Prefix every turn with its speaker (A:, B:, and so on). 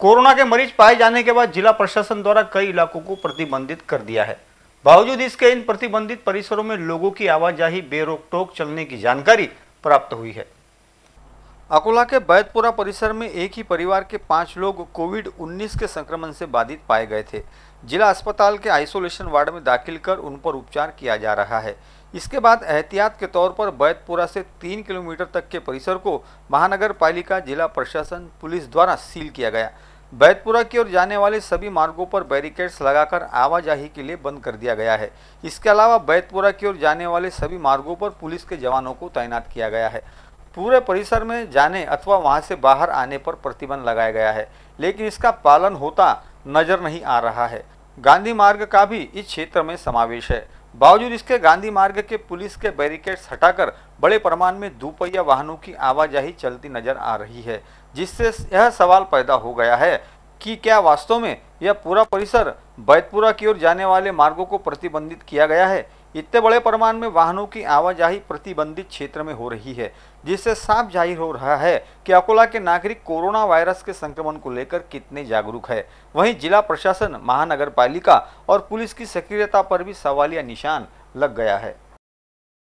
A: corona के मरीज पाए जाने के बाद जिला प्रशासन द्वारा कई इलाकों को प्रतिबंधित कर दिया है बावजूद इसके इन प्रतिबंधित परिसरों में लोगों की आवाजाही बेरोक टोक चलने की जानकारी प्राप्त हुई है अकोला के बैतपुरा परिसर में एक ही परिवार के पांच लोग कोविड 19 के संक्रमण से बाधित पाए गए थे जिला अस्पताल के आइसोलेशन वार्ड में दाखिल कर उन पर उपचार किया जा रहा है इसके बाद एहतियात के तौर पर बैतपुरा से तीन किलोमीटर तक के परिसर को महानगर पालिका जिला प्रशासन पुलिस द्वारा सील किया गया बैतपुरा की ओर जाने वाले सभी मार्गों पर बैरिकेड्स लगाकर आवाजाही के लिए बंद कर दिया गया है इसके अलावा बैतपुरा की ओर जाने वाले सभी मार्गों पर पुलिस के जवानों को तैनात किया गया है पूरे परिसर में जाने अथवा वहां से बाहर आने पर प्रतिबंध लगाया गया है लेकिन इसका पालन होता नजर नहीं आ रहा है गांधी मार्ग का भी इस क्षेत्र में समावेश है बावजूद इसके गांधी मार्ग के पुलिस के बैरिकेड्स हटाकर बड़े प्रमाण में दुपहिया वाहनों की आवाजाही चलती नजर आ रही है जिससे यह सवाल पैदा हो गया है कि क्या वास्तव में यह पूरा परिसर बैतपुरा की ओर जाने वाले मार्गों को प्रतिबंधित किया गया है इतने बड़े प्रमाण में वाहनों की आवाजाही प्रतिबंधित क्षेत्र में हो रही है जिससे साफ जाहिर हो रहा है कि अकोला के नागरिक कोरोना वायरस के संक्रमण को लेकर कितने जागरूक है वहीं जिला प्रशासन महानगर पालिका और पुलिस की सक्रियता पर भी सवालिया निशान लग गया है